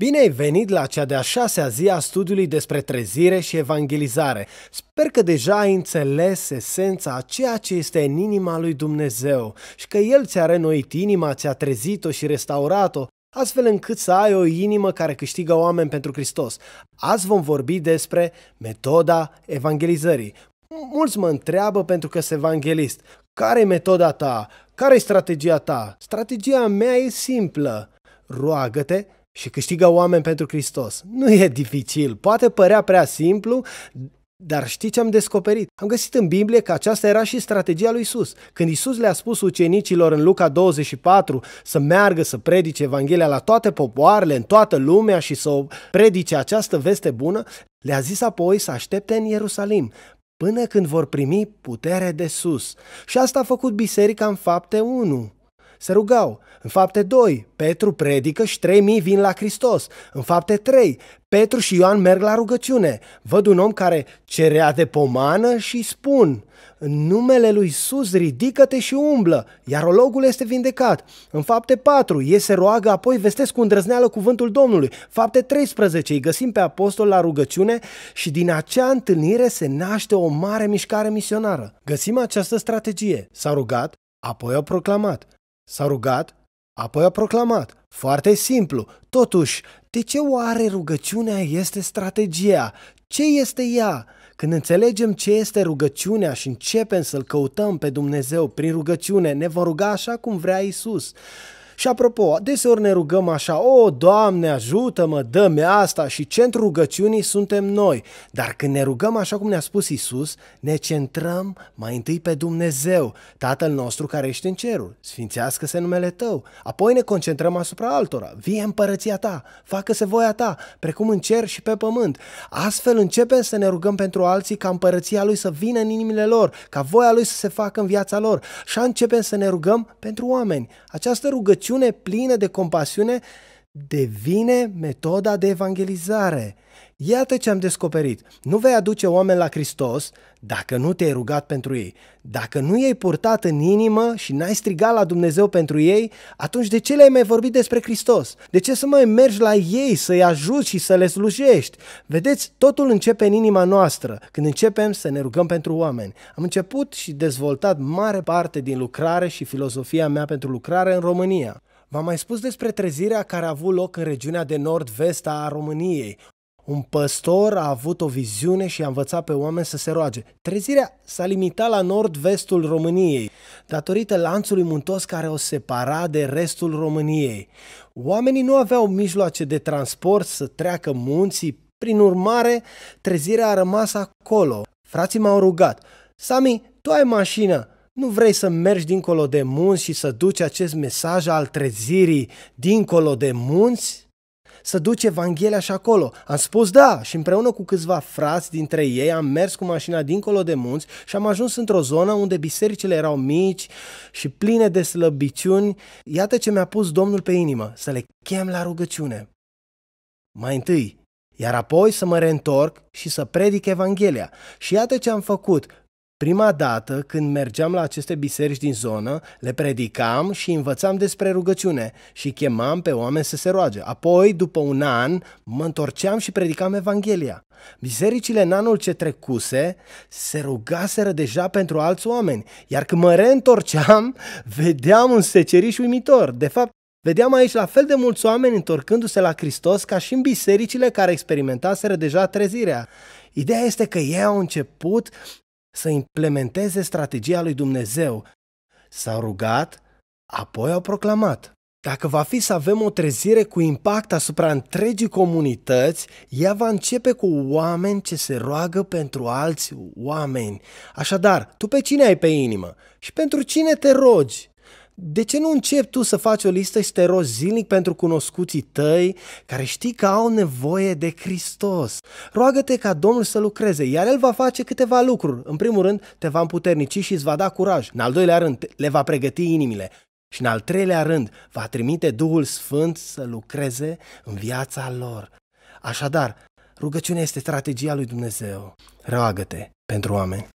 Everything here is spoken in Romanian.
Bine ai venit la cea de-a șasea zi a studiului despre trezire și evangelizare. Sper că deja ai înțeles esența a ceea ce este în inima lui Dumnezeu și că El ți-a renoit inima, ți-a trezit-o și restaurat-o, astfel încât să ai o inimă care câștigă oameni pentru Hristos. Azi vom vorbi despre metoda evangelizării. Mulți mă întreabă pentru că sunt evanghelist. Care e metoda ta? Care e strategia ta? Strategia mea e simplă. Roagă-te și câștigă oameni pentru Hristos. Nu e dificil, poate părea prea simplu, dar știi ce am descoperit? Am găsit în Biblie că aceasta era și strategia lui Isus. Când Isus le-a spus ucenicilor în Luca 24 să meargă să predice Evanghelia la toate popoarele, în toată lumea și să o predice această veste bună, le-a zis apoi să aștepte în Ierusalim până când vor primi putere de sus. Și asta a făcut biserica în fapte 1 se rugau. În fapte 2, Petru predică și 3000 vin la Hristos. În fapte 3, Petru și Ioan merg la rugăciune. Văd un om care cerea de pomană și spun, în numele lui Iisus ridică-te și umblă, iar ologul este vindecat. În fapte 4, ei se roagă, apoi vestesc cu îndrăzneală cuvântul Domnului. Fapte 13, îi găsim pe apostol la rugăciune și din acea întâlnire se naște o mare mișcare misionară. Găsim această strategie. S-a rugat, apoi au proclamat. S-a rugat, apoi a proclamat. Foarte simplu. Totuși, de ce oare rugăciunea este strategia? Ce este ea? Când înțelegem ce este rugăciunea și începem să-L căutăm pe Dumnezeu prin rugăciune, ne va ruga așa cum vrea Isus. Și apropo, adeseori ne rugăm așa, o, Doamne, ajută-mă, dă-mi asta și centrul rugăciunii suntem noi. Dar când ne rugăm așa cum ne-a spus Isus, ne centrăm mai întâi pe Dumnezeu, Tatăl nostru care ești în cerul, sfințească-se numele Tău. Apoi ne concentrăm asupra altora, vie împărăția Ta, facă-se voia Ta, precum în cer și pe pământ. Astfel începem să ne rugăm pentru alții ca împărăția Lui să vină în inimile lor, ca voia Lui să se facă în viața lor. Și începem să ne rugăm pentru oameni. Această rugăciune înțelepciune plină de compasiune devine metoda de evangelizare. Iată ce am descoperit. Nu vei aduce oameni la Hristos dacă nu te-ai rugat pentru ei. Dacă nu i-ai purtat în inimă și n-ai strigat la Dumnezeu pentru ei, atunci de ce le-ai mai vorbit despre Hristos? De ce să mai mergi la ei, să-i ajuți și să le slujești? Vedeți, totul începe în inima noastră, când începem să ne rugăm pentru oameni. Am început și dezvoltat mare parte din lucrare și filozofia mea pentru lucrare în România. V-am mai spus despre trezirea care a avut loc în regiunea de nord-vest a României. Un păstor a avut o viziune și a învățat pe oameni să se roage. Trezirea s-a limitat la nord-vestul României, datorită lanțului muntos care o separa de restul României. Oamenii nu aveau mijloace de transport să treacă munții, prin urmare, trezirea a rămas acolo. Frații m-au rugat, Sami, tu ai mașină, nu vrei să mergi dincolo de munți și să duci acest mesaj al trezirii dincolo de munți? Să duci Evanghelia și acolo. Am spus da și împreună cu câțiva frați dintre ei am mers cu mașina dincolo de munți și am ajuns într-o zonă unde bisericile erau mici și pline de slăbiciuni. Iată ce mi-a pus Domnul pe inimă, să le chem la rugăciune. Mai întâi, iar apoi să mă reîntorc și să predic Evanghelia. Și iată ce am făcut. Prima dată, când mergeam la aceste biserici din zonă, le predicam și învățam despre rugăciune și chemam pe oameni să se roage. Apoi, după un an, mă întorceam și predicam Evanghelia. Bisericile în anul ce trecuse se rugaseră deja pentru alți oameni, iar când mă reîntorceam, vedeam un seceriș uimitor. De fapt, Vedeam aici la fel de mulți oameni întorcându-se la Hristos ca și în bisericile care experimentaseră deja trezirea. Ideea este că ei au început să implementeze strategia lui Dumnezeu. S-au rugat, apoi au proclamat. Dacă va fi să avem o trezire cu impact asupra întregii comunități, ea va începe cu oameni ce se roagă pentru alți oameni. Așadar, tu pe cine ai pe inimă și pentru cine te rogi? de ce nu începi tu să faci o listă și te rogi zilnic pentru cunoscuții tăi care știi că au nevoie de Hristos? Roagă-te ca Domnul să lucreze, iar El va face câteva lucruri. În primul rând, te va împuternici și îți va da curaj. În al doilea rând, le va pregăti inimile. Și în al treilea rând, va trimite Duhul Sfânt să lucreze în viața lor. Așadar, rugăciunea este strategia lui Dumnezeu. Roagă-te pentru oameni.